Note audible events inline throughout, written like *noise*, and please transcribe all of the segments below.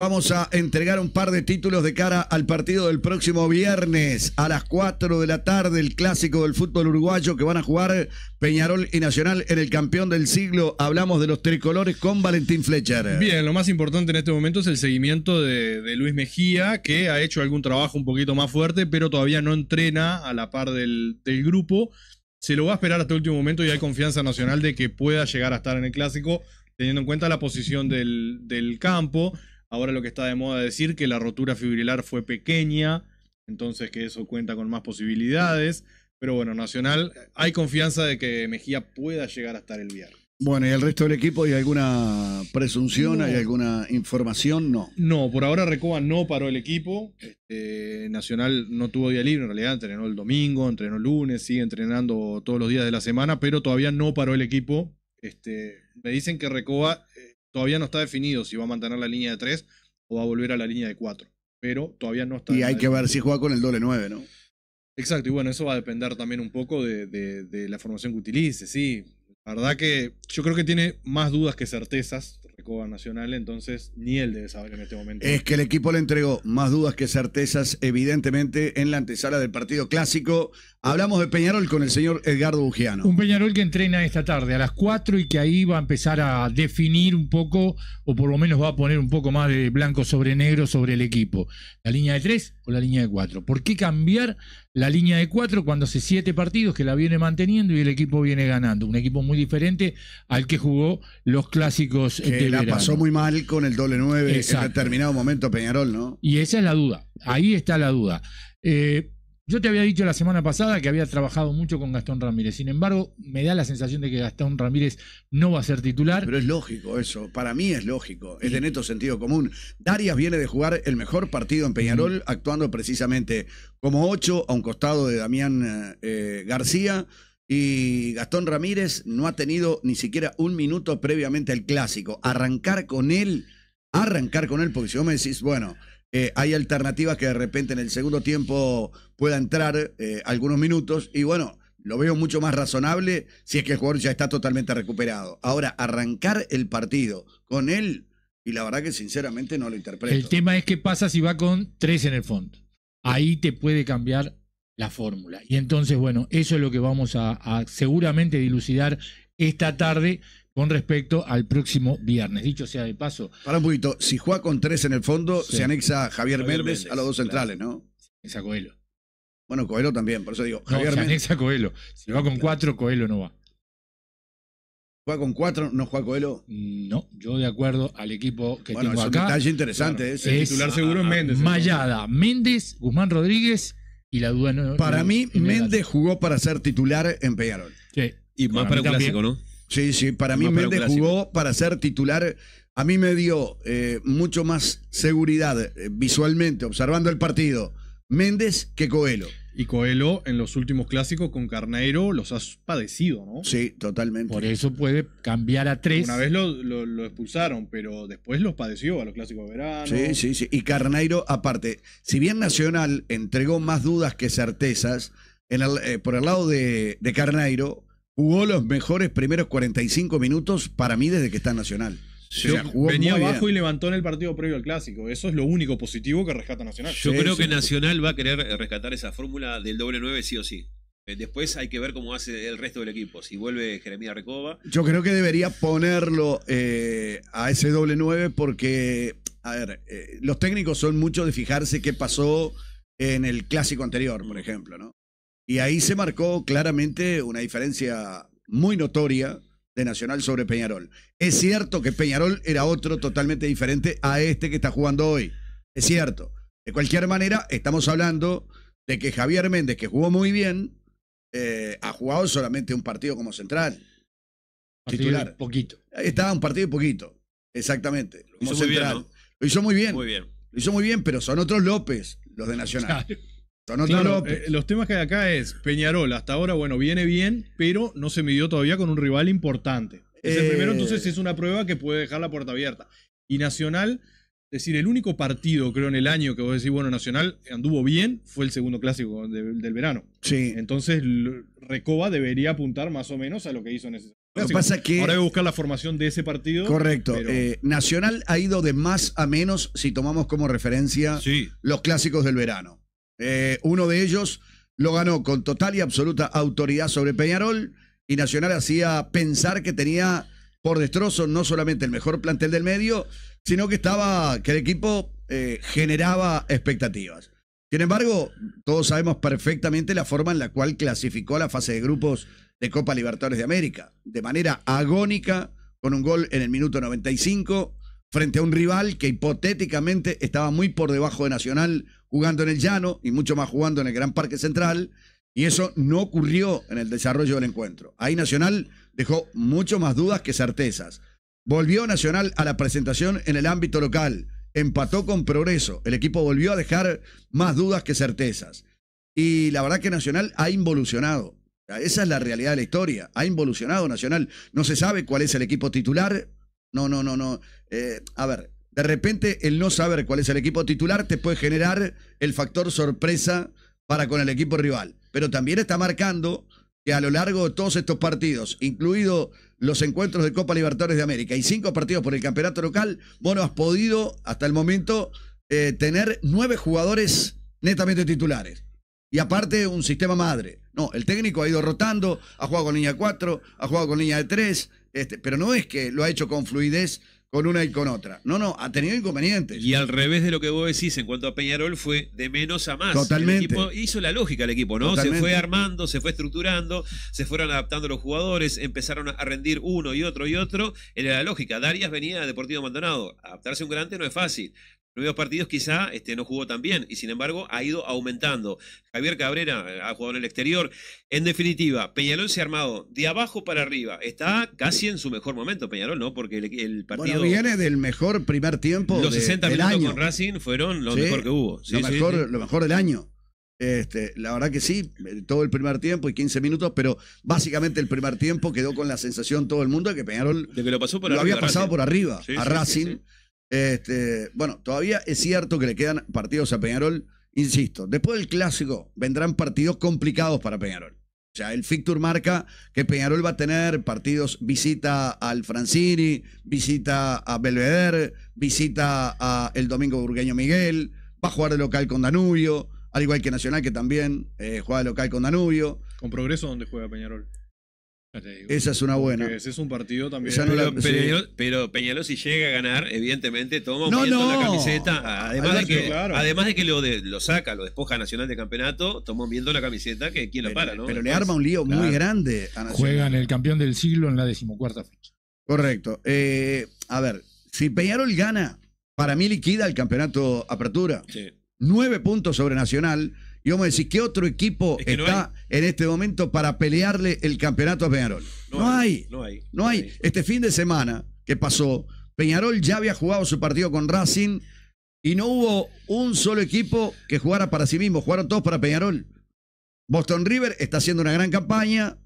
Vamos a entregar un par de títulos de cara al partido del próximo viernes a las 4 de la tarde, el clásico del fútbol uruguayo que van a jugar Peñarol y Nacional en el campeón del siglo. Hablamos de los tricolores con Valentín Fletcher. Bien, lo más importante en este momento es el seguimiento de, Luis Mejía, que ha hecho algún trabajo un poquito más fuerte, pero todavía no entrena a la par del, grupo. Se lo va a esperar hasta el último momento y hay confianza nacional de que pueda llegar a estar en el clásico, teniendo en cuenta la posición del, del campo Ahora lo que está de moda es decir que la rotura fibrilar fue pequeña, entonces que eso cuenta con más posibilidades. Pero bueno, Nacional, hay confianza de que Mejía pueda llegar a estar el viernes. Bueno, ¿y el resto del equipo hay alguna presunción, hay alguna información? No. No, por ahora Recoba no paró el equipo. Este, Nacional no tuvo día libre, en realidad entrenó el domingo, entrenó el lunes, sigue entrenando todos los días de la semana, pero todavía no paró el equipo. Este, me dicen que Recoba Todavía no está definido si va a mantener la línea de 3 o va a volver a la línea de 4. Pero todavía no está. Y hay que ver si juega con el doble 9, ¿no? Exacto, y bueno, eso va a depender también un poco de, de la formación que utilice, sí. La verdad que yo creo que tiene más dudas que certezas Recoba Nacional, entonces ni él debe saber en este momento. Es que el equipo le entregó más dudas que certezas, evidentemente, en la antesala del partido clásico Hablamos de Peñarol con el señor Edgardo Bugiano. Un Peñarol que entrena esta tarde a las 4 y que ahí va a empezar a definir un poco, o por lo menos va a poner un poco más de blanco sobre negro sobre el equipo. ¿La línea de 3 o la línea de 4? ¿Por qué cambiar la línea de 4 cuando hace 7 partidos que la viene manteniendo y el equipo viene ganando? Un equipo muy diferente al que jugó los clásicos que la pasó muy mal con el doble 9 Exacto. en determinado momento Peñarol, ¿no? Y esa es la duda. Ahí está la duda. Eh, yo te había dicho la semana pasada que había trabajado mucho con Gastón Ramírez. Sin embargo, me da la sensación de que Gastón Ramírez no va a ser titular. Pero es lógico eso. Para mí es lógico. Es de neto sentido común. Darias viene de jugar el mejor partido en Peñarol, actuando precisamente como ocho a un costado de Damián eh, García. Y Gastón Ramírez no ha tenido ni siquiera un minuto previamente al clásico. Arrancar con él, arrancar con él, porque si vos me decís, bueno, eh, hay alternativas que de repente en el segundo tiempo pueda entrar eh, algunos minutos y bueno, lo veo mucho más razonable si es que el jugador ya está totalmente recuperado. Ahora, arrancar el partido con él, y la verdad que sinceramente no lo interpreto. El tema es qué pasa si va con tres en el fondo. Ahí te puede cambiar la fórmula. Y entonces, bueno, eso es lo que vamos a seguramente dilucidar esta tarde con respecto al próximo viernes. Dicho sea de paso. Para un poquito, si juega con tres en el fondo, se anexa Javier, Méndez, a los dos centrales, ¿no? Es a Coelho. Bueno, Coelho también, por eso digo. Javier Méndez se anexa Coelho. Si va con cuatro, Coelho no va. ¿Juega con cuatro? ¿No juega Coelho? No, yo de acuerdo al equipo que bueno, tengo es un detalle interesante. ¿eh? titular seguro es Méndez. ¿eh? Mayada, Méndez, Guzmán Rodríguez y la duda no. Para mí, Méndez jugó para ser titular en Peñarol. Sí. Y más para, para un clásico, ¿no? Sí, sí, para mí Méndez jugó para ser titular. A mí me dio eh, mucho más seguridad eh, visualmente, observando el partido. Méndez que Coelho. Y Coelho en los últimos clásicos con Carneiro los has padecido, ¿no? Sí, totalmente. Por eso puede cambiar a tres. Una vez lo, expulsaron, pero después los padeció a los clásicos de verano. Sí, sí, sí. Y Carneiro, aparte, si bien Nacional entregó más dudas que certezas, en eh, por el lado de Carneiro, jugó los mejores primeros 45 minutos para mí desde que está Nacional. Yo, venía abajo y levantó en el partido previo al clásico. Eso es lo único positivo que rescata Nacional. Yo creo que Nacional va a querer eh, rescatar esa fórmula del doble 9 sí o sí. Eh, después hay que ver cómo hace el resto del equipo. Si vuelve Jeremía Recoba. Yo creo que debería ponerlo eh, a ese doble 9 porque, a ver, los técnicos son muchos de fijarse qué pasó en el clásico anterior, por ejemplo, ¿no? Y ahí se marcó claramente una diferencia muy notoria de Nacional sobre Peñarol. Es cierto que Peñarol era otro totalmente diferente a este que está jugando hoy. Es cierto. De cualquier manera, estamos hablando de que Javier Méndez, que jugó muy bien, eh, ha jugado solamente un partido como central. titular. Poquito. Estaba un partido y poquito. Exactamente. Lo hizo, Lo hizo muy bien. Lo hizo muy bien, pero son otros López, los de Nacional. Pues. Eh, los temas que hay acá es Peñarol, hasta ahora, bueno, viene bien, pero no se midió todavía con un rival importante. Es el primero, eh, entonces es una prueba que puede dejar la puerta abierta. Y Nacional, es decir, el único partido, creo, en el año que vos decís, bueno, Nacional anduvo bien, fue el segundo clásico del verano. Sí. Entonces, Recoba debería apuntar más o menos a lo que hizo en ese que, Ahora voy a buscar la formación de ese partido. Correcto. Eh, Nacional ha ido de más a menos si tomamos como referencia los clásicos del verano. Eh, uno de ellos lo ganó con total y absoluta autoridad sobre Peñarol y Nacional hacía pensar que tenía por destrozo no solamente el mejor plantel del medio, sino que estaba que el equipo eh, generaba expectativas. Sin embargo, todos sabemos perfectamente la forma en la cual clasificó a la fase de grupos de Copa Libertadores de América, de manera agónica, con un gol en el minuto 95, frente a un rival que hipotéticamente estaba muy por debajo de Nacional jugando en el llano y mucho más jugando en el Gran Parque Central. Y eso no ocurrió en el desarrollo del encuentro. Ahí Nacional dejó mucho más dudas que certezas. Volvió Nacional a la presentación en el ámbito local. Empató con progreso. El equipo volvió a dejar más dudas que certezas. Y la verdad que Nacional ha involucionado. Esa es la realidad de la historia. Ha involucionado Nacional. No se sabe cuál es el equipo titular. No, no, no, no. Eh, a ver, de repente el no saber cuál es el equipo titular te puede generar el factor sorpresa para con el equipo rival. Pero también está marcando que a lo largo de todos estos partidos, incluido los encuentros de Copa Libertadores de América y cinco partidos por el campeonato local, bueno, has podido hasta el momento eh, tener nueve jugadores netamente titulares. Y aparte un sistema madre. No, el técnico ha ido rotando, ha jugado con línea 4, ha jugado con línea de 3, este, pero no es que lo ha hecho con fluidez con una y con otra. No, no, ha tenido inconvenientes. Y al revés de lo que vos decís en cuanto a Peñarol fue de menos a más. Totalmente. hizo la lógica el equipo, ¿no? Se fue armando, se fue estructurando, se fueron adaptando los jugadores, empezaron a rendir uno y otro y otro. Era la lógica. Darias venía a Deportivo Maldonado. Adaptarse a un grande no es fácil primeros partidos quizá este, no jugó tan bien y sin embargo ha ido aumentando. Javier Cabrera eh, ha jugado en el exterior. En definitiva, Peñarol se ha armado de abajo para arriba. Está casi en su mejor momento Peñarol, ¿no? Porque el, partido... Bueno, viene del mejor primer tiempo. Los 60 minutos con Racing fueron lo mejor que hubo. lo, mejor, lo mejor del año. Este, la verdad que sí, eh, todo el primer tiempo y 15 minutos, pero básicamente el primer tiempo quedó con la sensación todo el mundo de que Peñarol de que lo, pasó por había pasado por arriba a Racing. Este, bueno, todavía es cierto que le quedan partidos a Peñarol. Insisto, después del clásico vendrán partidos complicados para Peñarol. O sea, el Fictur marca que Peñarol va a tener partidos, visita al Francini, visita a Belvedere, visita a el domingo burgueño Miguel, va a jugar de local con Danubio, al igual que Nacional que también eh, juega de local con Danubio. ¿Con Progreso dónde juega Peñarol? Esa es una buena. es un partido también. pero, Peñaló si llega a ganar, evidentemente toma un la camiseta. Además, de que, lo, lo saca, lo despoja Nacional de Campeonato, toma viendo la camiseta que quien lo para, ¿no? Pero le arma un lío muy grande a Nacional. Juegan el campeón del siglo en la decimocuarta fecha. Correcto. Eh, a ver, si Peñarol gana, para mí liquida el campeonato Apertura. Nueve puntos sobre Nacional y vamos a decir, ¿qué otro equipo está en este momento para pelearle el campeonato a Peñarol? No, hay, hay, no hay. No hay. Este fin de semana que pasó, Peñarol ya había jugado su partido con Racing y no hubo un solo equipo que jugara para sí mismo. Jugaron todos para Peñarol. Boston River está haciendo una gran campaña.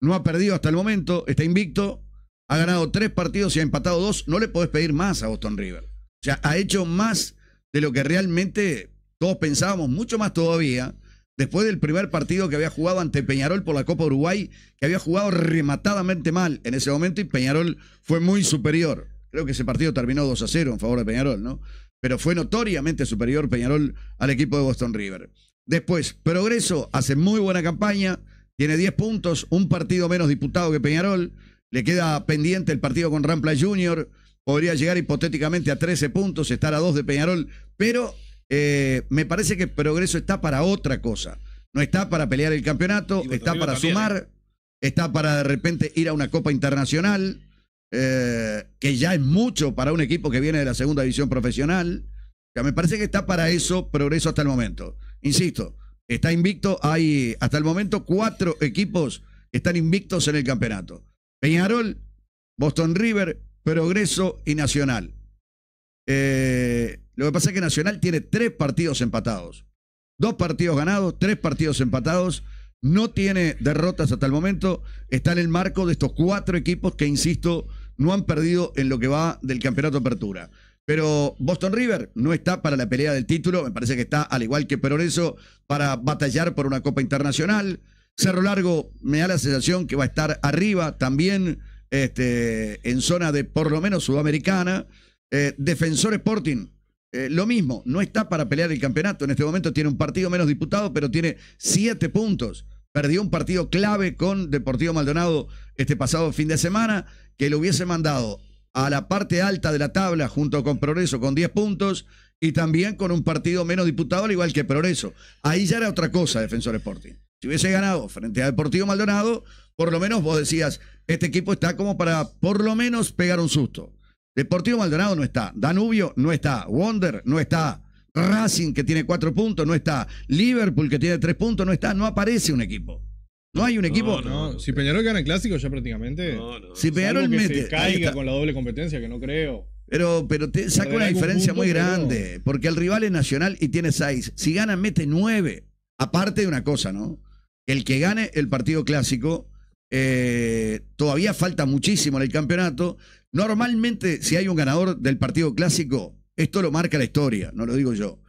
No ha perdido hasta el momento. Está invicto. Ha ganado tres partidos y ha empatado dos. No le podés pedir más a Boston River. O sea, ha hecho más de lo que realmente todos pensábamos mucho más todavía después del primer partido que había jugado ante Peñarol por la Copa Uruguay, que había jugado rematadamente mal en ese momento y Peñarol fue muy superior. Creo que ese partido terminó 2 a 0 en favor de Peñarol, ¿no? Pero fue notoriamente superior Peñarol al equipo de Boston River. Después, Progreso hace muy buena campaña, tiene 10 puntos, un partido menos diputado que Peñarol, le queda pendiente el partido con Rampla Junior, podría llegar hipotéticamente a 13 puntos, estar a 2 de Peñarol, pero eh, me parece que Progreso está para otra cosa. No está para pelear el campeonato, está para sumar, ¿eh? está para de repente ir a una Copa Internacional, eh, que ya es mucho para un equipo que viene de la segunda división profesional. sea, me parece que está para eso Progreso hasta el momento. Insisto, está invicto, hay hasta el momento cuatro equipos que están invictos en el campeonato. Peñarol, Boston River, Progreso y Nacional. Eh, lo que pasa es que Nacional tiene tres partidos empatados. Dos partidos ganados, tres partidos empatados. No tiene derrotas hasta el momento. Está en el marco de estos cuatro equipos que, insisto, no han perdido en lo que va del campeonato apertura. Pero Boston River no está para la pelea del título. Me parece que está, al igual que Progreso, para batallar por una Copa Internacional. Cerro Largo me da la sensación que va a estar arriba también este, en zona de por lo menos sudamericana. Eh, Defensor Sporting eh, lo mismo, no está para pelear el campeonato. En este momento tiene un partido menos diputado, pero tiene siete puntos. Perdió un partido clave con Deportivo Maldonado este pasado fin de semana, que lo hubiese mandado a la parte alta de la tabla junto con Progreso con 10 puntos y también con un partido menos diputado, al igual que Progreso. Ahí ya era otra cosa, Defensor Sporting. Si hubiese ganado frente a Deportivo Maldonado, por lo menos vos decías, este equipo está como para por lo menos pegar un susto. Deportivo Maldonado no está, Danubio no está, Wonder no está, Racing que tiene cuatro puntos no está, Liverpool que tiene tres puntos no está, no aparece un equipo. No hay un equipo. No. Si Peñarol gana el clásico ya prácticamente. No, si Peñarol que mete, se caiga con la doble competencia que no creo. Pero, pero saca una diferencia muy grande, porque el rival es nacional y tiene seis. Si gana, mete nueve. Aparte de una cosa, ¿no? El que gane el partido clásico, eh, todavía falta muchísimo en el campeonato Normalmente, si hay un ganador del partido clásico, esto lo marca la historia, no lo digo yo.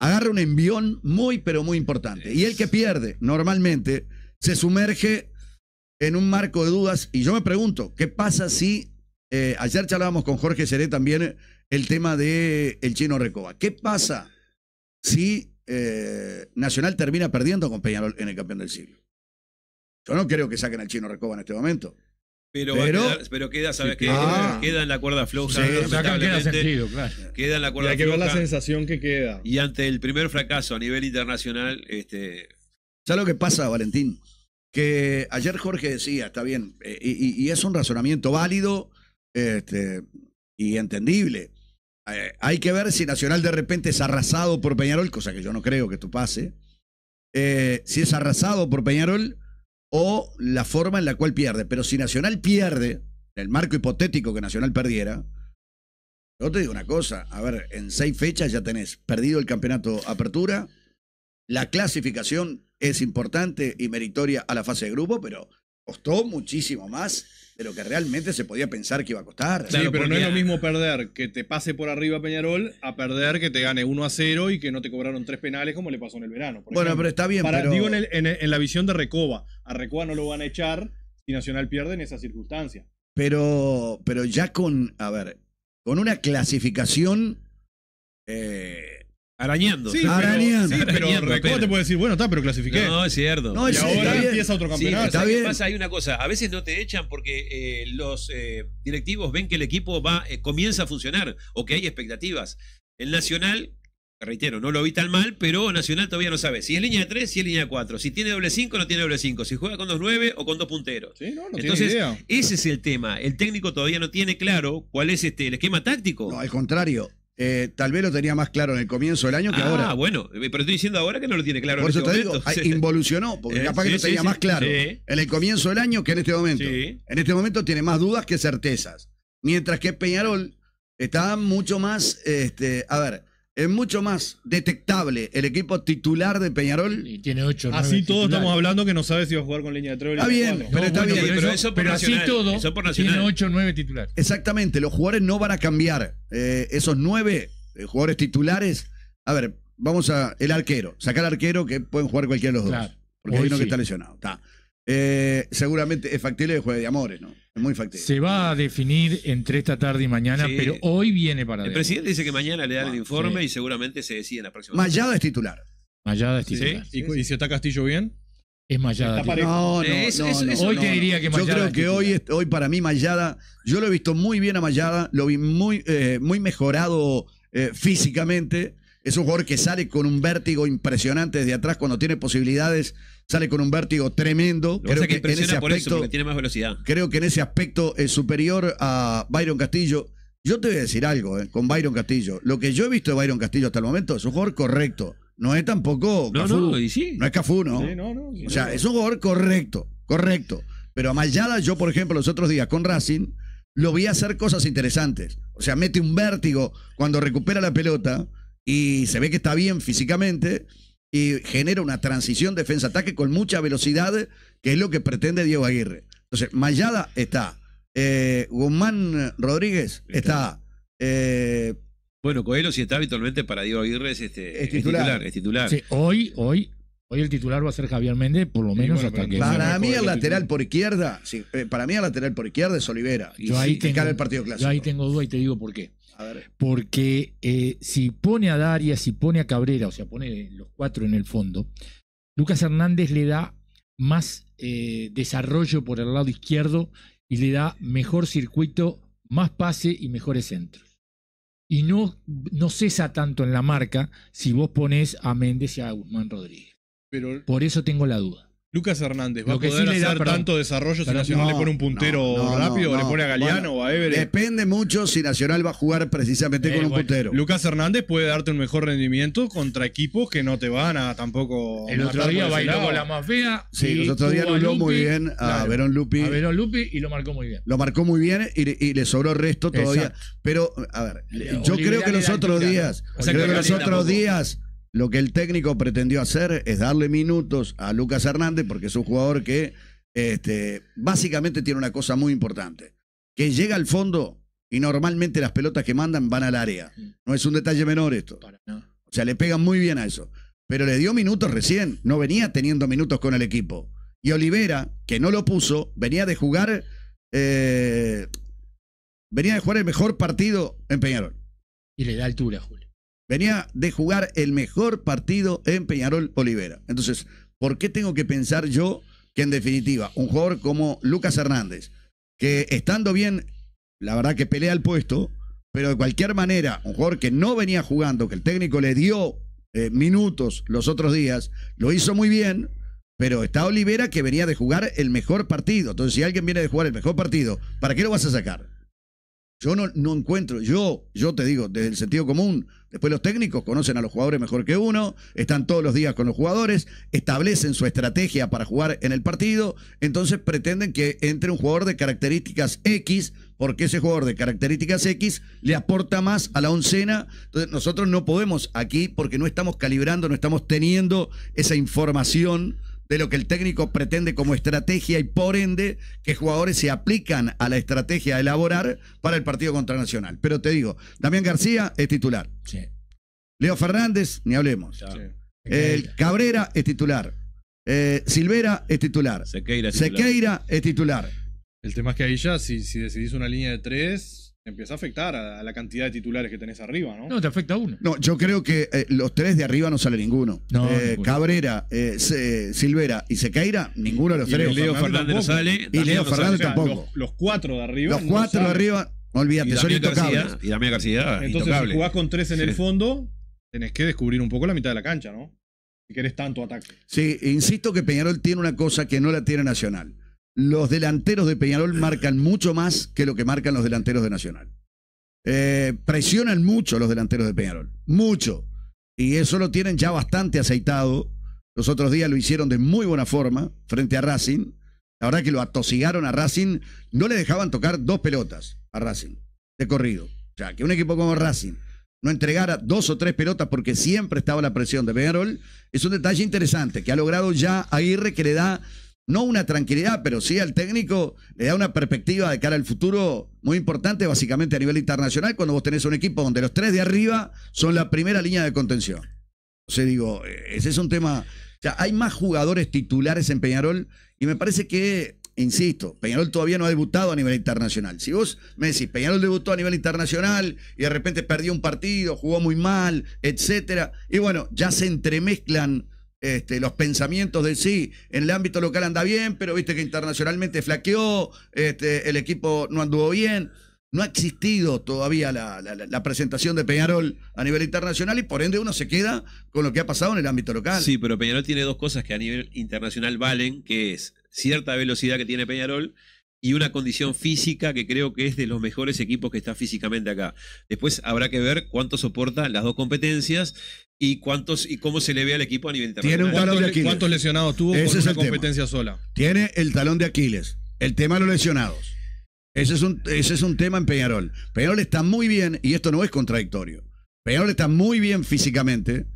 Agarra un envión muy, pero muy importante. Y el que pierde, normalmente, se sumerge en un marco de dudas. Y yo me pregunto, ¿qué pasa si eh, ayer charlábamos con Jorge Seré también el tema de el chino Recoba? ¿Qué pasa si eh, Nacional termina perdiendo con Peñarol en el campeón del siglo? Yo no creo que saquen al chino Recoba en este momento. Pero, pero, pero queda, ¿sabes qué? queda en la cuerda floja. Sí, queda, sentido, claro. queda en la cuerda hay que ver la sensación que queda. Y ante el primer fracaso a nivel internacional. Este... ¿Sabes lo que pasa, Valentín? Que ayer Jorge decía, está bien, eh, y, es un razonamiento válido este, y entendible. Eh, hay que ver si Nacional de repente es arrasado por Peñarol, cosa que yo no creo que esto pase. Eh, si es arrasado por Peñarol, o la forma en la cual pierde. Pero si Nacional pierde, en el marco hipotético que Nacional perdiera, yo te digo una cosa, a ver, en seis fechas ya tenés perdido el campeonato apertura, la clasificación es importante y meritoria a la fase de grupo, pero costó muchísimo más de que realmente se podía pensar que iba a costar. sí, pero no es lo mismo perder que te pase por arriba Peñarol a perder que te gane 1 a 0 y que no te cobraron tres penales como le pasó en el verano. bueno, pero está bien. Digo en, la visión de Recoba. A Recoba no lo van a echar si Nacional pierde en esa circunstancia. Pero, pero ya con, a ver, con una clasificación eh, Arañando. Sí, ah, arañando. Pero, te puede decir, bueno, está, pero clasifiqué. No, es cierto. y ahora empieza otro campeonato. Sí, pasa? Hay una cosa, a veces no te echan porque eh, los eh, directivos ven que el equipo va, eh, comienza a funcionar o que hay expectativas. El Nacional, reitero, no lo vi tan mal, pero Nacional todavía no sabe si es línea de 3, si es línea de 4, si tiene doble 5, no tiene doble 5, si juega con dos 9 o con dos punteros. Sí, no, no Entonces, ese es el tema. El técnico todavía no tiene claro cuál es este, el esquema táctico. No, al contrario eh, tal vez lo tenía más claro en el comienzo del año que ah, ahora. Ah, bueno, eh, pero estoy diciendo ahora que no lo tiene claro Por este eso te digo, ah, involucionó, porque *laughs* eh, capaz que lo tenía más claro en el comienzo del año que en este momento. En este momento tiene más dudas que certezas. Mientras que Peñarol estaba mucho más, este, a ver, es mucho más detectable el equipo titular de Peñarol. Y tiene ocho, Así todos estamos hablando que no sabe si va a jugar con línea de tres o Está bien, pero está bien. Pero, eso, así todo por tiene ocho o nueve titulares. Exactamente, los jugadores no van a cambiar. Eh, esos nueve eh, jugadores titulares. A ver, vamos a. El arquero. Sacar al arquero que pueden jugar cualquiera de los dos. Porque Hoy hay uno que está lesionado. Está. Eh, seguramente es factible el jueves de amores, ¿no? Es muy factible. Se va a definir entre esta tarde y mañana, pero hoy viene para. El presidente dice que mañana le dan el informe y seguramente se decide en la próxima. Mayada es titular. Mayada es titular. ¿Y, si está Castillo bien? Es Mayada. No, no, no, Hoy te diría que Mayada. Yo creo que hoy, hoy para mí Mayada, yo lo he visto muy bien a Mayada, lo vi muy, eh, muy mejorado eh, físicamente. Es un jugador que sale con un vértigo impresionante desde atrás cuando tiene posibilidades, sale con un vértigo tremendo. creo que, en ese aspecto, tiene más velocidad. Creo que en ese aspecto es superior a Byron Castillo. Yo te voy a decir algo eh, con Byron Castillo. Lo que yo he visto de Byron Castillo hasta el momento es un jugador correcto. No es tampoco no, No, no es Cafú, ¿no? o sea, es un jugador correcto, correcto. Pero a yo, por ejemplo, los otros días con Racing, lo vi hacer cosas interesantes. O sea, mete un vértigo cuando recupera la pelota y se ve que está bien físicamente y genera una transición defensa-ataque con mucha velocidad, que es lo que pretende Diego Aguirre. Entonces, Mayada está, eh, Guzmán Rodríguez está. Eh, bueno, Coelho si está habitualmente para Diego Aguirre es, este, titular. hoy, hoy, hoy el titular va a ser Javier Méndez, por lo menos hasta que... Para mí el lateral por izquierda, eh, para mí el lateral por izquierda es Olivera. Yo ahí tengo, el Yo ahí tengo duda y te digo por qué. Porque eh, si pone a Darias, si pone a Cabrera, o sea, pone los cuatro en el fondo, Lucas Hernández le da más eh, desarrollo por el lado izquierdo y le da mejor circuito, más pase y mejores centros. Y no, no cesa tanto en la marca si vos pones a Méndez y a Guzmán Rodríguez. Pero, por eso tengo la duda. Lucas Hernández va a poder sí tanto desarrollo si Nacional le pone un puntero rápido o le pone a Galeano o a Everett. Depende mucho si Nacional va a jugar precisamente eh, con un puntero. Lucas Hernández puede darte un mejor rendimiento contra equipos que no te van a tampoco. El otro día bailó con la más fea. Sí, el otro días anuló muy bien a Verón Lupi. A Verón Lupi y lo marcó muy bien. Lo marcó muy bien y, le sobró resto todavía. Pero, a ver, yo creo que los otros días. Creo que los otros días lo que el técnico pretendió hacer es darle minutos a Lucas Hernández, porque es un jugador que este, básicamente tiene una cosa muy importante, que llega al fondo y normalmente las pelotas que mandan van al área. No es un detalle menor esto. O sea, le pegan muy bien a eso. Pero le dio minutos recién, no venía teniendo minutos con el equipo. Y Olivera, que no lo puso, venía de jugar, eh, venía de jugar el mejor partido en Peñarol. Y le da altura, Julio. Venía de jugar el mejor partido en Peñarol Olivera. Entonces, ¿por qué tengo que pensar yo que en definitiva un jugador como Lucas Hernández, que estando bien, la verdad que pelea el puesto, pero de cualquier manera, un jugador que no venía jugando, que el técnico le dio eh, minutos los otros días, lo hizo muy bien, pero está Olivera que venía de jugar el mejor partido. Entonces, si alguien viene de jugar el mejor partido, ¿para qué lo vas a sacar? Yo no, no encuentro, yo, yo te digo, desde el sentido común, después los técnicos conocen a los jugadores mejor que uno, están todos los días con los jugadores, establecen su estrategia para jugar en el partido, entonces pretenden que entre un jugador de características X, porque ese jugador de características X le aporta más a la oncena. Entonces nosotros no podemos aquí porque no estamos calibrando, no estamos teniendo esa información de lo que el técnico pretende como estrategia y por ende que jugadores se aplican a la estrategia a elaborar para el partido contra Nacional. Pero te digo, Damián García es titular. Leo Fernández, ni hablemos. El Cabrera es titular. Eh, Silvera es titular. Sequeira es titular. Sequeira es titular. El tema es que ahí ya, si, si decidís una línea de tres, empieza a afectar a, la cantidad de titulares que tenés arriba, ¿no? No, te afecta a uno. No, yo creo que eh, los tres de arriba no sale ninguno. Eh, Cabrera, eh, Silvera y Sequeira, ninguno de los tres. Y Leo Fernández sale. Y Leo Fernández tampoco. Los, cuatro de arriba. Los cuatro de arriba, olvídate, son intocables. y Damián García, Entonces, si jugás con tres en el fondo, tenés que descubrir un poco la mitad de la cancha, ¿no? Si querés tanto ataque. Sí, insisto que Peñarol tiene una cosa que no la tiene Nacional los delanteros de Peñarol marcan mucho más que lo que marcan los delanteros de Nacional. Eh, presionan mucho los delanteros de Peñarol, mucho. Y eso lo tienen ya bastante aceitado. Los otros días lo hicieron de muy buena forma frente a Racing. La verdad que lo atosigaron a Racing, no le dejaban tocar dos pelotas a Racing de corrido. O sea, que un equipo como Racing no entregara dos o tres pelotas porque siempre estaba la presión de Peñarol, es un detalle interesante que ha logrado ya Aguirre que le da no una tranquilidad, pero sí al técnico le da una perspectiva de cara al futuro muy importante, básicamente a nivel internacional, cuando vos tenés un equipo donde los tres de arriba son la primera línea de contención. O sea, digo, eh, ese es un tema. O sea, hay más jugadores titulares en Peñarol y me parece que, insisto, Peñarol todavía no ha debutado a nivel internacional. Si vos me decís, Peñarol debutó a nivel internacional y de repente perdió un partido, jugó muy mal, etcétera, y bueno, ya se entremezclan este, los pensamientos de sí, en el ámbito local anda bien, pero viste que internacionalmente flaqueó, este, el equipo no anduvo bien. No ha existido todavía la, la, presentación de Peñarol a nivel internacional y por ende uno se queda con lo que ha pasado en el ámbito local. Sí, pero Peñarol tiene dos cosas que a nivel internacional valen, que es cierta velocidad que tiene Peñarol y una condición física que creo que es de los mejores equipos que está físicamente acá. Después habrá que ver cuánto soporta las dos competencias y cuántos y cómo se le ve al equipo a nivel internacional. Tiene un talón de Aquiles. ¿Cuántos lesionados tuvo con una competencia sola? Tiene el talón de Aquiles. El tema de los lesionados. Ese es, un, ese es un tema en Peñarol. Peñarol está muy bien, y esto no es contradictorio. Peñarol está muy bien físicamente,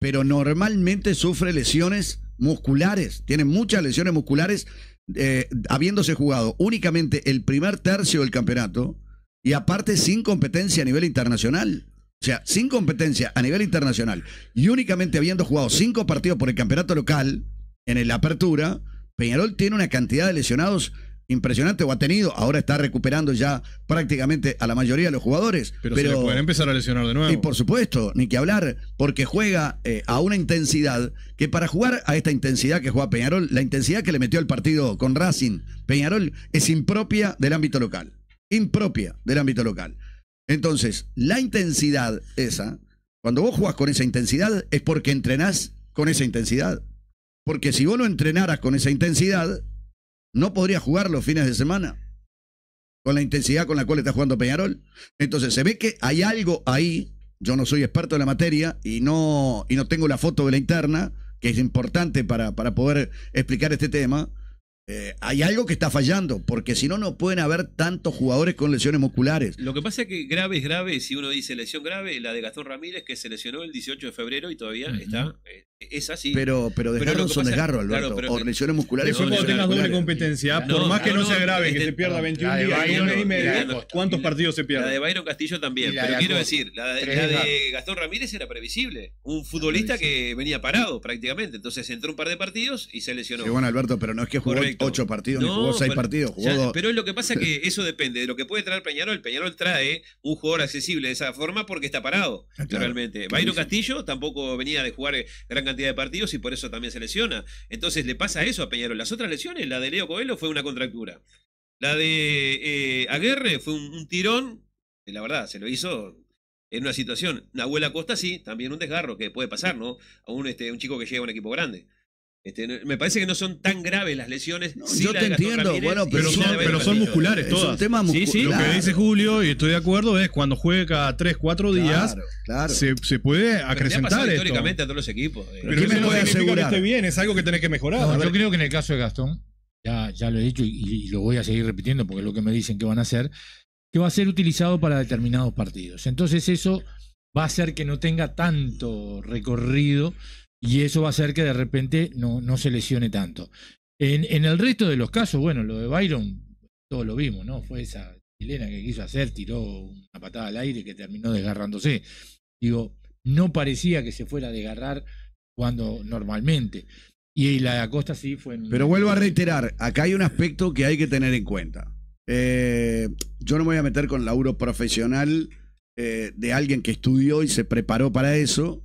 pero normalmente sufre lesiones musculares. Tiene muchas lesiones musculares, eh, habiéndose jugado únicamente el primer tercio del campeonato y aparte sin competencia a nivel internacional. O sea, sin competencia a nivel internacional y únicamente habiendo jugado cinco partidos por el campeonato local en el Apertura, Peñarol tiene una cantidad de lesionados impresionante o ha tenido. Ahora está recuperando ya prácticamente a la mayoría de los jugadores. Pero, se pueden empezar a lesionar de nuevo. Y por supuesto, ni que hablar, porque juega eh, a una intensidad que para jugar a esta intensidad que juega Peñarol, la intensidad que le metió el partido con Racing, Peñarol es impropia del ámbito local. Impropia del ámbito local. Entonces, la intensidad esa, cuando vos jugás con esa intensidad, es porque entrenás con esa intensidad. Porque si vos no entrenaras con esa intensidad, no podrías jugar los fines de semana con la intensidad con la cual está jugando Peñarol. Entonces, se ve que hay algo ahí. Yo no soy experto en la materia y no, y no tengo la foto de la interna, que es importante para, para poder explicar este tema eh, hay algo que está fallando, porque si no, no pueden haber tantos jugadores con lesiones musculares. Lo que pasa es que grave es grave, si uno dice lesión grave, la de Gastón Ramírez, que se lesionó el 18 de febrero y todavía está eh, es así. Pero, pero desgarros son Alberto. Claro, lesiones musculares Eso cuando doble competencia, por más que no, se sea grave, este, que se pierda 21 días, ¿cuántos partidos se pierden? La de Bayron Castillo también, pero quiero decir, la de, Gastón Ramírez era previsible. Un futbolista que venía parado prácticamente. Entonces entró un par de partidos y se lesionó. Sí, bueno, Alberto, pero no es que jugó ocho 8 partidos, ni jugó 6 partidos. Jugó Pero lo que pasa que *laughs* eso depende de lo que puede traer Peñarol. Peñarol trae un jugador accesible de esa forma porque está parado, ah, realmente. Bayron Castillo tampoco venía de jugar eh, gran de partidos y por eso también se lesiona. Entonces le pasa eso a Peñarol. Las otras lesiones, la de Leo Coelho fue una contractura. La de eh, Aguerre fue un, tirón, la verdad, se lo hizo en una situación. Nahuel Acosta sí, también un desgarro que puede pasar, ¿no? A un, este, un chico que llega a un equipo grande. Este, me parece que no son tan graves las lesiones. yo te entiendo, bueno, pero, son, musculares todo es un tema Lo que dice Julio, y estoy de acuerdo, es cuando juega cada 3, 4 días, Se, puede acrecentar esto. históricamente a todos los equipos. Eh. Pero, pero asegurar. que bien, es algo que tenés que mejorar. yo creo que en el caso de Gastón, ya, ya lo he dicho y, y lo voy a seguir repitiendo porque es lo que me dicen que van a hacer, que va a ser utilizado para determinados partidos. Entonces eso va a hacer que no tenga tanto recorrido y eso va a hacer que de repente no, no se lesione tanto. En, el resto de los casos, bueno, lo de Byron, todos lo vimos, ¿no? Fue esa chilena que quiso hacer, tiró una patada al aire que terminó desgarrándose. Digo, no parecía que se fuera a desgarrar cuando normalmente. Y la de Acosta sí fue... Pero vuelvo a reiterar, acá hay un aspecto que hay que tener en cuenta. Eh, yo no me voy a meter con laburo profesional eh, de alguien que estudió y se preparó para eso,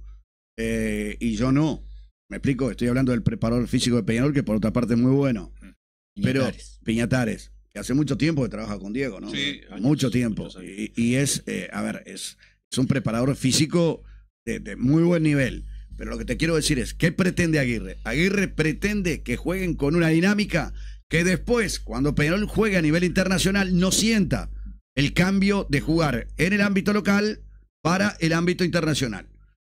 eh, y yo no. Me explico, estoy hablando del preparador físico de Peñarol, que por otra parte es muy bueno. Piñatares. Pero Piñatares, que hace mucho tiempo que trabaja con Diego, ¿no? Sí, mucho tiempo. Y, es, eh, a ver, es, es, un preparador físico de, muy buen nivel. Pero lo que te quiero decir es, ¿qué pretende Aguirre? Aguirre pretende que jueguen con una dinámica que después, cuando Peñarol juegue a nivel internacional, no sienta el cambio de jugar en el ámbito local para el ámbito internacional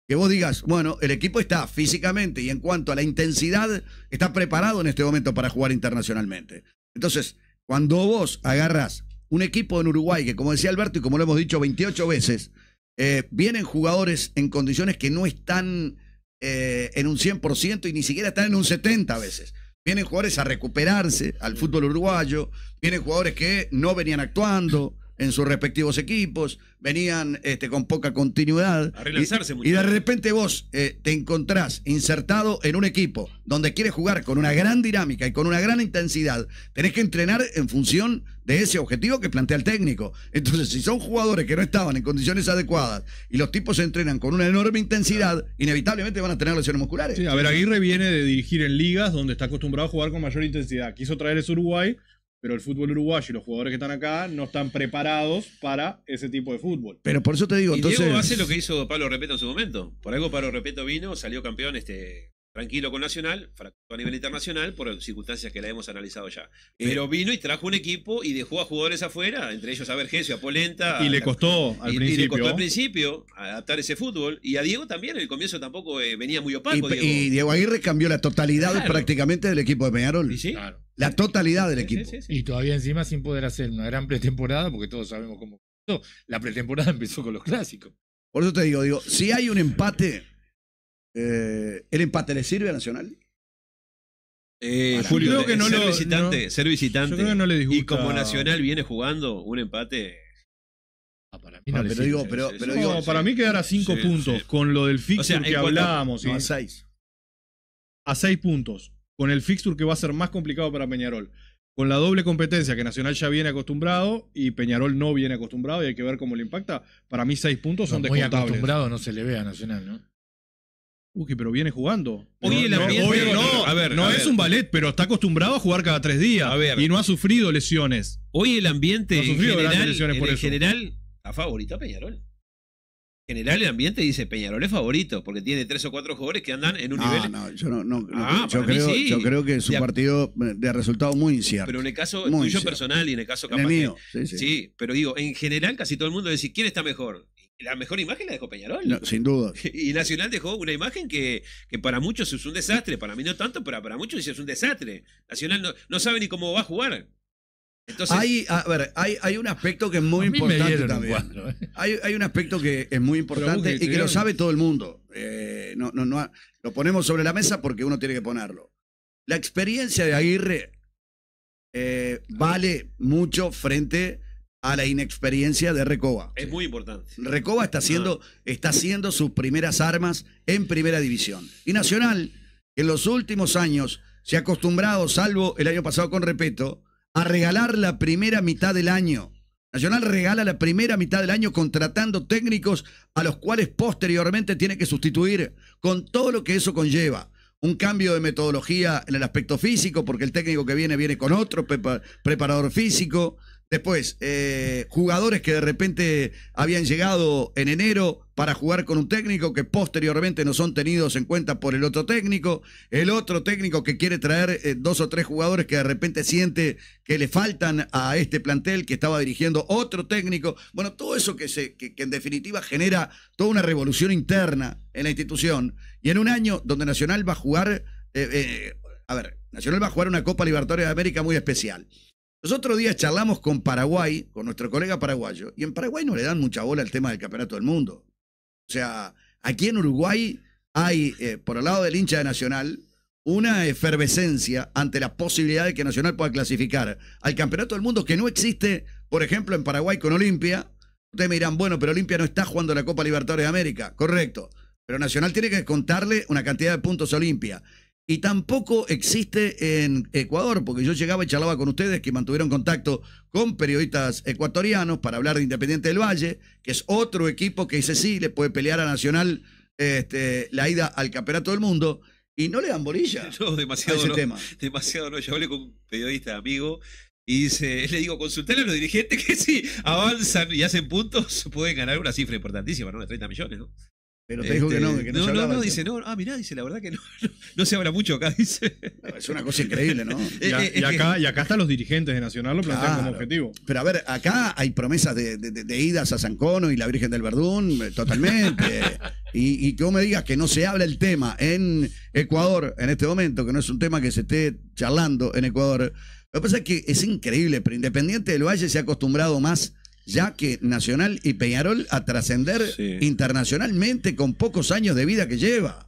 que vos digas, bueno, el equipo está físicamente y en cuanto a la intensidad, está preparado en este momento para jugar internacionalmente. Entonces, cuando vos agarras un equipo en Uruguay, que como decía Alberto y como lo hemos dicho 28 veces, eh, vienen jugadores en condiciones que no están eh, en un 100% y ni siquiera están en un 70% veces. Vienen jugadores a recuperarse al fútbol uruguayo, vienen jugadores que no venían actuando, en sus respectivos equipos, venían este, con poca continuidad. A y, y, de repente vos eh, te encontrás insertado en un equipo donde quieres jugar con una gran dinámica y con una gran intensidad. Tenés que entrenar en función de ese objetivo que plantea el técnico. Entonces, si son jugadores que no estaban en condiciones adecuadas y los tipos se entrenan con una enorme intensidad, inevitablemente van a tener lesiones musculares. Sí, a ver, Aguirre viene de dirigir en ligas donde está acostumbrado a jugar con mayor intensidad. Quiso traer el Uruguay pero el fútbol uruguayo y los jugadores que están acá no están preparados para ese tipo de fútbol. Pero por eso te digo, y entonces... Diego hace lo que hizo Pablo Repeto en su momento. Por algo Pablo Repeto vino, salió campeón este tranquilo con Nacional, fracasó a nivel internacional por circunstancias que la hemos analizado ya. Eh, Pero vino y trajo un equipo y dejó a jugadores afuera, entre ellos a Vergesio, a Polenta. Y le costó al principio. Y le costó al principio adaptar ese fútbol. Y a Diego también, en el comienzo tampoco eh, venía muy opaco. Y Diego. y Diego. Aguirre cambió la totalidad prácticamente del equipo de Peñarol. Sí? La totalidad del equipo. y todavía encima sin poder hacer una gran pretemporada, porque todos sabemos cómo. La pretemporada *laughs* empezó con los clásicos. Por eso te digo, digo, si hay un empate, eh, ¿El empate le sirve a Nacional? Eh, Julio, creo que no ser, visitante, ser visitante, Y como Nacional viene jugando un empate. Ah, para mí pero, para mí quedar a 5 puntos con lo del fixture que hablábamos. a ¿eh? seis A seis puntos. Con el fixture que va a ser más complicado para Peñarol. Con la doble competencia que Nacional ya viene acostumbrado y Peñarol no viene acostumbrado y hay que ver cómo le impacta. Para mí seis puntos son muy acostumbrado no se le ve a Nacional, ¿no? Uy, pero viene jugando. Hoy el ambiente no, a ver, no es un ballet, pero está acostumbrado a jugar cada tres días. Y no ha sufrido lesiones. Hoy el ambiente en general, general a favorito a Peñarol. En general el ambiente dice Peñarol es favorito, porque tiene tres o cuatro jugadores que andan en un nivel. Ah, yo creo, que es un partido eh, de resultado muy incierto. Pero en el caso tuyo personal y en el caso mío, sí. sí, pero digo, en general casi todo el mundo dice quién está mejor la mejor imagen la dejó Peñarol. sin duda. *laughs* Y Nacional dejó una imagen que, que, para muchos es un desastre, para mí no tanto, pero para muchos es un desastre. Nacional no, no sabe ni cómo va a jugar. Entonces, hay, a ver, hay, hay, un aspecto que es muy importante también. Eh. hay, hay, un aspecto que es muy importante y que lo sabe todo el mundo. Eh, no, no, no, lo ponemos sobre la mesa porque uno tiene que ponerlo. La experiencia de Aguirre eh, vale mucho frente a la inexperiencia de Recoba. Es muy importante. Recoba está haciendo, ah. está sus primeras armas en primera división. Y Nacional, en los últimos años, se ha acostumbrado, salvo el año pasado con Repeto a regalar la primera mitad del año. Nacional regala la primera mitad del año contratando técnicos a los cuales posteriormente tiene que sustituir, con todo lo que eso conlleva un cambio de metodología en el aspecto físico, porque el técnico que viene viene con otro preparador físico, Después, eh, jugadores que de repente habían llegado en enero para jugar con un técnico que posteriormente no son tenidos en cuenta por el otro técnico. El otro técnico que quiere traer eh, dos o tres jugadores que de repente siente que le faltan a este plantel que estaba dirigiendo otro técnico. Bueno, todo eso que, en definitiva genera toda una revolución interna en la institución. Y en un año donde Nacional va a jugar, eh, a ver, Nacional va a jugar una Copa Libertadores de América muy especial. Nosotros días charlamos con Paraguay, con nuestro colega paraguayo, y en Paraguay no le dan mucha bola al tema del campeonato del mundo. O sea, aquí en Uruguay hay, eh, por el lado del hincha de Nacional, una efervescencia ante la posibilidad de que Nacional pueda clasificar al campeonato del mundo que no existe, por ejemplo, en Paraguay con Olimpia. Ustedes me dirán, bueno, pero Olimpia no está jugando la Copa Libertadores de América. Correcto. Pero Nacional tiene que contarle una cantidad de puntos a Olimpia. Y tampoco existe en Ecuador, porque yo llegaba y charlaba con ustedes que mantuvieron contacto con periodistas ecuatorianos para hablar de Independiente del Valle, que es otro equipo que dice sí, le puede pelear a Nacional este, la ida al Campeonato del Mundo. Y no le dan bolilla. *laughs* demasiado. tema. Demasiado no. Yo hablé con un periodista amigo y dice, le digo, consultale a los dirigentes que si avanzan y hacen puntos, pueden ganar una cifra importantísima, ¿no? De 30 millones, ¿no? Pero te dijo este, que no, que no, no se hablaba. No, no, dice, no, ah, mirá, dice, la verdad que no, *laughs* no, se habla mucho acá, *laughs* dice. Es una cosa increíble, ¿no? *laughs* Eh, eh, y, acá, eh. y acá están los dirigentes de Nacional lo plantean como objetivo. Pero a ver, acá hay promesas de, de, de, idas a San Cono y la Virgen del Verdún, totalmente. y, y que vos me digas que no se habla el tema en Ecuador en este momento, que no es un tema que se esté charlando en Ecuador. Lo que pasa es que es increíble, pero Independiente del Valle se ha acostumbrado más ya que Nacional y Peñarol a trascender internacionalmente con pocos años de vida que lleva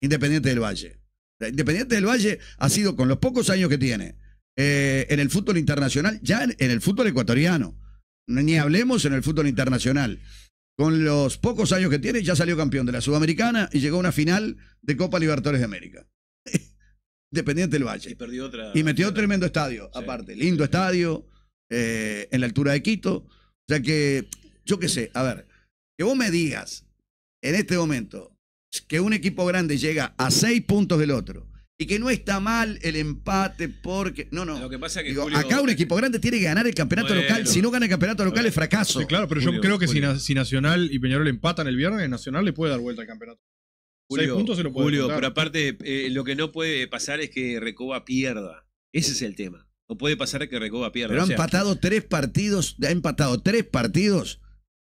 Independiente del Valle. Independiente del Valle ha sido con los pocos años que tiene eh, en el fútbol internacional, ya en, el fútbol ecuatoriano, ni hablemos en el fútbol internacional. Con los pocos años que tiene, ya salió campeón de la Sudamericana y llegó a una final de Copa Libertadores de América. *laughs* Independiente del Valle. Y, perdió otra, y metió tremendo estadio, aparte. Lindo estadio, eh, en la altura de Quito. O sea que, yo qué sé, a ver, que vos me digas en este momento que un equipo grande llega a seis puntos del otro y que no está mal el empate porque. No, no. Lo que pasa es que acá un equipo grande tiene que ganar el campeonato local. Si no gana el campeonato local es fracaso. claro, pero yo creo que si, Nacional y Peñarol empatan el viernes, Nacional le puede dar vuelta al campeonato. Julio, seis puntos se lo puede Julio, pero aparte, eh, lo que no puede pasar es que Recoba pierda. Ese es el tema. No puede pasar que Recoba pierda. Pero ha empatado tres partidos, ha empatado tres partidos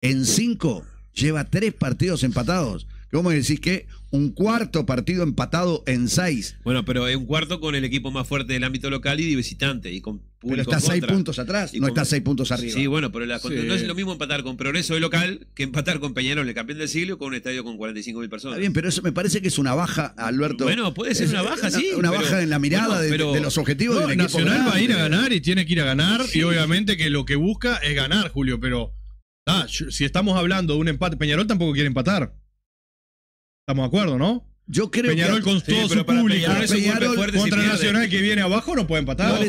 en cinco. Lleva tres partidos empatados. ¿Cómo decís decir que un cuarto partido empatado en seis. Bueno, pero es un cuarto con el equipo más fuerte del ámbito local y de visitante. Y pero está seis puntos atrás, y no está seis puntos arriba. Sí, bueno, pero no es lo mismo empatar con Progreso de local que empatar con Peñarol, el campeón del siglo, con un estadio con 45 mil personas. Está bien, pero eso me parece que es una baja, Alberto. Bueno, puede ser una baja, sí. Una, baja en la mirada de, los objetivos no, del Nacional va a ir a ganar y tiene que ir a ganar. Y obviamente que lo que busca es ganar, Julio, pero. Ah, si estamos hablando de un empate, Peñarol tampoco quiere empatar. Estamos de acuerdo, ¿no? Yo creo que... Peñarol con todo su público Peñarol, contra Nacional que viene abajo no puede empatar.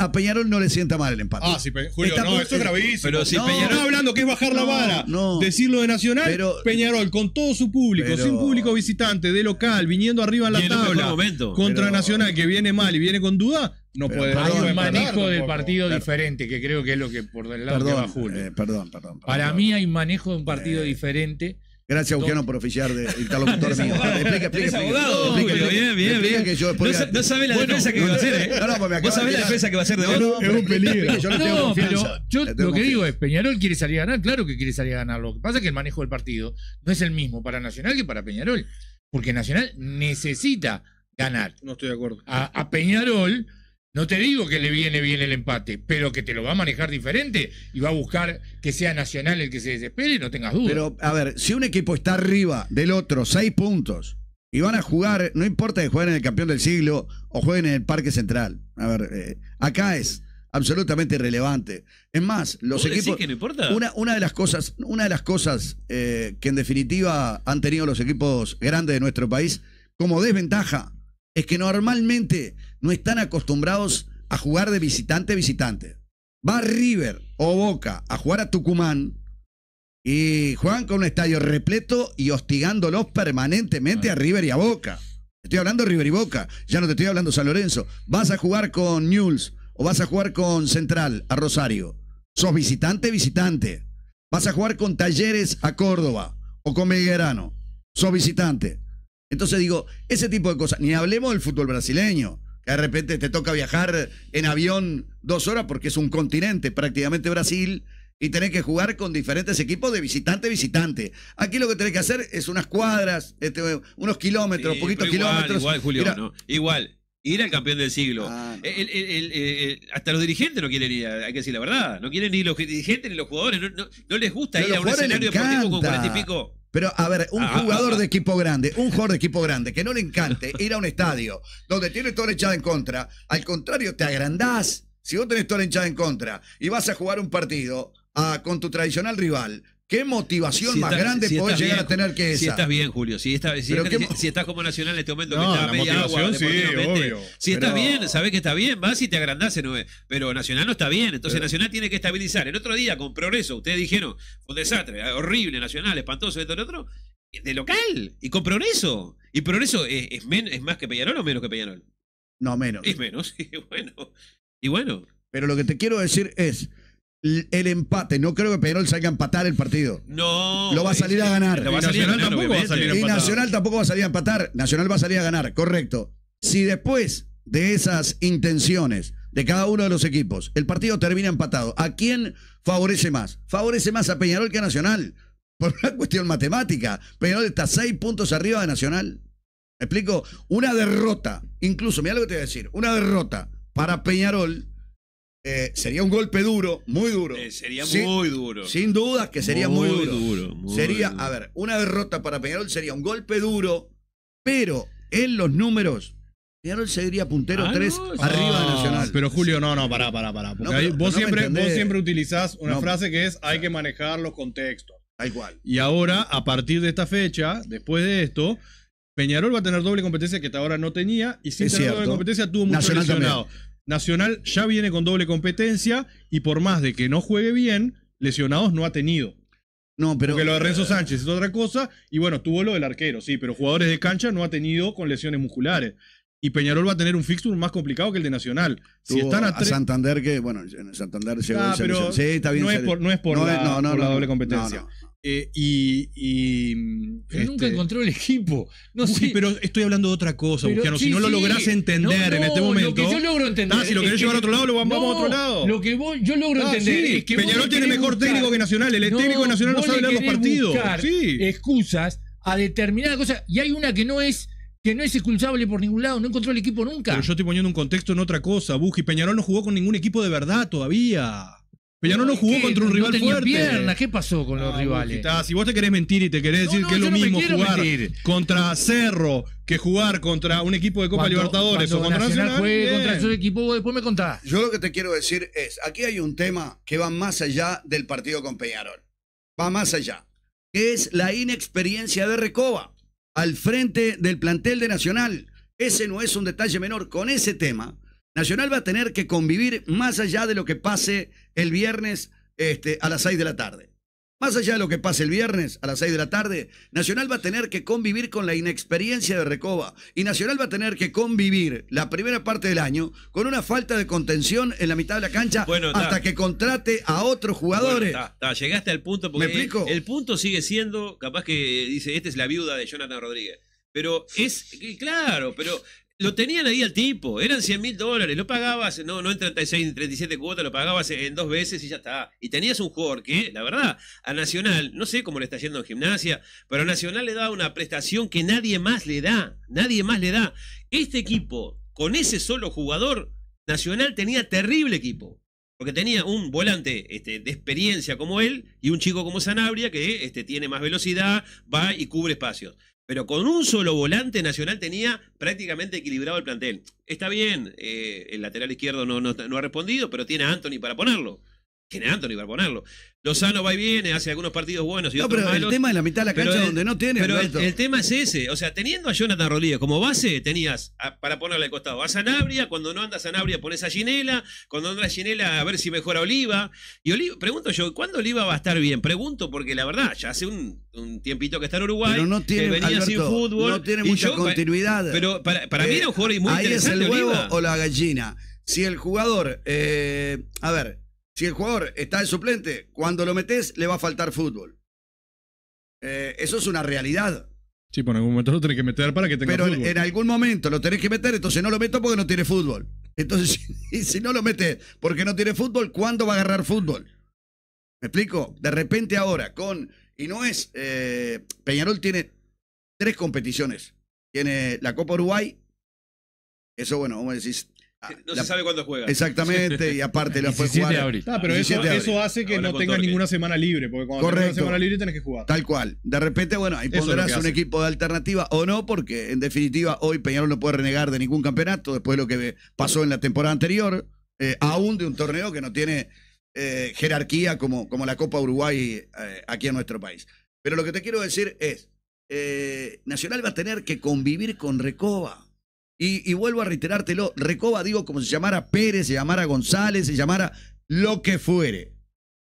a Peñarol no le sienta mal el empate. Ah, sí, Julio, Está no, eso es gravísimo. Pero si no, Peñarol no, hablando que es bajar la vara, decirlo de Nacional, Peñarol con todo su público, sin público visitante, de local, viniendo arriba en la tabla, contra Nacional que viene mal y viene con duda, no puede empatar. Hay un manejo del partido diferente, que creo que es lo que por del lado perdón, que va Julio. perdón, perdón, perdón, Para mí hay manejo de un partido eh. diferente Gracias, Eugenio, por oficiar de interlocutor mío. *laughs* Explica, explica. no, sabe la defensa que va a hacer, ¿eh? No, no, pues me Vos sabés la defensa que va a hacer de hoy. Es un peligro. Yo No, pero yo lo que digo es, Peñarol quiere salir a ganar, claro que quiere salir a ganar. Lo que pasa es que el manejo del partido no es el mismo para Nacional que para Peñarol, porque Nacional necesita ganar. No estoy de acuerdo. a Peñarol no te digo que le viene bien el empate, pero que te lo va a manejar diferente y va a buscar que sea Nacional el que se desespere, no tengas duda. Pero, a ver, si un equipo está arriba del otro, seis puntos, y van a jugar, no importa que jueguen en el campeón del siglo o jueguen en el Parque Central. A ver, eh, acá es absolutamente irrelevante. Es más, los equipos. Que no importa? Una, una, de las cosas, una de las cosas eh, que en definitiva han tenido los equipos grandes de nuestro país como desventaja es que normalmente no están acostumbrados a jugar de visitante a visitante. Va River o Boca a jugar a Tucumán y juegan con un estadio repleto y hostigándolos permanentemente a River y a Boca. Estoy hablando de River y Boca, ya no te estoy hablando San Lorenzo. Vas a jugar con Newell's o vas a jugar con Central a Rosario. Sos visitante, visitante. Vas a jugar con Talleres a Córdoba o con Belgrano. Sos visitante. Entonces digo, ese tipo de cosas. Ni hablemos del fútbol brasileño, que de repente te toca viajar en avión dos horas porque es un continente, prácticamente Brasil, y tenés que jugar con diferentes equipos de visitante visitante. Aquí lo que tenés que hacer es unas cuadras, este, unos kilómetros, poquitos kilómetros. Igual, Julio, igual. Ir al campeón del siglo. Ah, eh, eh, hasta los dirigentes no quieren ir, hay que decir la verdad. No quieren ni los dirigentes ni los jugadores. No, les gusta ir a un escenario deportivo con cuarenta y pero, a ver, un ah, ah, jugador ah, de equipo grande, un jugador de equipo grande, que no le encante ir a un estadio donde tiene todo la en contra, al contrario, te agrandás. Si vos tenés toda la hinchada en contra y vas a jugar un partido con tu tradicional rival, ¿Qué motivación más grande podés llegar a tener que esa? Si estás bien, Julio. Si, estás como Nacional en este momento no, que está media agua sí, obvio, Si estás bien, sabés que está bien, vas y te agrandás Pero Nacional no está bien. Entonces Nacional tiene que estabilizar. El otro día, con progreso, ustedes dijeron, un desastre, ah, horrible, Nacional, espantoso, esto, lo otro. De local. Y con progreso. Y progreso eh, es, es, es más que Peñarol o menos que Peñarol. No, menos. Es menos, *laughs* y bueno. Y bueno. Pero lo que te quiero decir es el empate. No creo que Peñarol salga a empatar el partido. No. Lo va a salir a eh, ganar. Nacional tampoco a salir a y Nacional tampoco va a salir a empatar. Nacional va a salir a ganar, correcto. Si después de esas intenciones de cada uno de los equipos el partido termina empatado, ¿a quién favorece más? Favorece más a Peñarol que a Nacional. Por una cuestión matemática. Peñarol está seis puntos arriba de Nacional. ¿Me explico? Una derrota, incluso, mira lo que te voy a decir, una derrota para Peñarol eh, sería un golpe duro, muy duro. Eh, sería muy duro. Sin duda que sería muy, duro. sería, a ver, una derrota para Peñarol sería un golpe duro, pero en los números, Peñarol seguiría puntero 3 ah, arriba de ah, Nacional. Pero Julio, no, no, pará, pará, pará. vos, siempre, vos siempre utilizás una frase que es hay que manejar los contextos. Tal cual. Y ahora, a partir de esta fecha, después de esto, Peñarol va a tener doble competencia que hasta ahora no tenía y sin tener doble competencia tuvo mucho Nacional Nacional ya viene con doble competencia y por más de que no juegue bien, lesionados no ha tenido. No, pero. Porque lo de Renzo eh, Sánchez es otra cosa. Y bueno, tuvo lo del arquero, sí, pero jugadores de cancha no ha tenido con lesiones musculares. Y Peñarol va a tener un fixture más complicado que el de Nacional. Si están a, Santander, que bueno, en Santander llegó ah, sí, está bien. No es por, por la doble competencia. Eh, y, y, mm, nunca este encontró el equipo. No Pero estoy hablando de otra cosa, Bugiano. si no lo lográs entender en este momento. Lo que yo logro entender. Ah, si lo querés llevar a otro lado, lo vamos a otro lado. Lo que vos, yo logro ah, entender que. Peñarol tiene mejor técnico que Nacional. El técnico de Nacional no sabe leer los partidos. Excusas a determinadas cosas. Y hay una que no es que no es excusable por ningún lado, no encontró el equipo nunca. Pero yo estoy poniendo un contexto en otra cosa, Buji. Peñarol no jugó con ningún equipo de verdad todavía. Peñarol no jugó contra un rival fuerte. ¿Qué pasó con los rivales? si vos te querés mentir y te querés decir que es lo mismo jugar contra Cerro que jugar contra un equipo de Copa Libertadores o contra Nacional, contra su equipo, después me contás. Yo lo que te quiero decir es, aquí hay un tema que va más allá del partido con Peñarol. Va más allá. Que es la inexperiencia de Recoba al frente del plantel de Nacional. Ese no es un detalle menor. Con ese tema Nacional va a tener que convivir más allá de lo que pase el viernes este, a las 6 de la tarde. Más allá de lo que pase el viernes a las 6 de la tarde, Nacional va a tener que convivir con la inexperiencia de Recoba y Nacional va a tener que convivir la primera parte del año con una falta de contención en la mitad de la cancha hasta que contrate a otros jugadores. Llegaste al punto porque explico? el punto sigue siendo, capaz que dice, esta es la viuda de Jonathan Rodríguez. Pero es, claro, pero lo tenían ahí al tipo, eran 100 mil dólares, lo pagabas, no, no en 36, en 37 cuotas, lo pagabas en dos veces y ya está. Y tenías un jugador que, la verdad, a Nacional, no sé cómo le está yendo en gimnasia, pero a Nacional le da una prestación que nadie más le da, nadie más le da. Este equipo, con ese solo jugador, Nacional tenía terrible equipo. Porque tenía un volante este, de experiencia como él y un chico como Sanabria que este, tiene más velocidad, va y cubre espacios pero con un solo volante Nacional tenía prácticamente equilibrado el plantel. Está bien, eh, el lateral izquierdo no, no, ha respondido, pero tiene a Anthony para ponerlo. Tiene a Anthony para ponerlo. Lozano va y viene, hace algunos partidos buenos. Y no, pero el tema de la mitad de la cancha donde no tiene. Pero el, tema es ese. O sea, teniendo a Jonathan Rodríguez como base, tenías, para ponerle al costado, a Sanabria. Cuando no anda Sanabria, pones a Ginela. Cuando anda Ginela, a ver si mejora Oliva. Y Oliva, pregunto yo, ¿cuándo Oliva va a estar bien? Pregunto porque la verdad, ya hace un, tiempito que está en Uruguay. no tiene, que venía sin fútbol. No tiene mucha continuidad. Pero para, mí era un jugador eh, muy interesante. es el huevo o la gallina? Si el jugador. Eh, a ver si el jugador está en suplente, cuando lo metes le va a faltar fútbol. Eh, eso es una realidad. Sí, pero en algún momento lo tenés que meter para que tenga fútbol. Pero en algún momento lo tenés que meter, entonces no lo meto porque no tiene fútbol. Entonces, *laughs* si no lo metes porque no tiene fútbol, ¿cuándo va a agarrar fútbol? ¿Me explico? De repente ahora, con. Y no es. Eh, Peñarol tiene tres competiciones. Tiene la Copa Uruguay. Eso, bueno, vamos a decir, Ah, no se sabe cuándo juega. Exactamente, y aparte la fue ah, pero eso, eso, hace que no tenga ninguna semana libre, porque cuando tengas una semana libre tenés que jugar. Tal cual. De repente, bueno, ahí pondrás un equipo de alternativa o no, porque en definitiva hoy Peñarol no puede renegar de ningún campeonato después de lo que pasó en la temporada anterior, eh, aún de un torneo que no tiene eh, jerarquía como, como la Copa Uruguay eh, aquí en nuestro país. Pero lo que te quiero decir es, Nacional va a tener que convivir con Recoba. Y, vuelvo a reiterártelo, Recoba digo como se llamara Pérez, se llamara González, se llamara lo que fuere.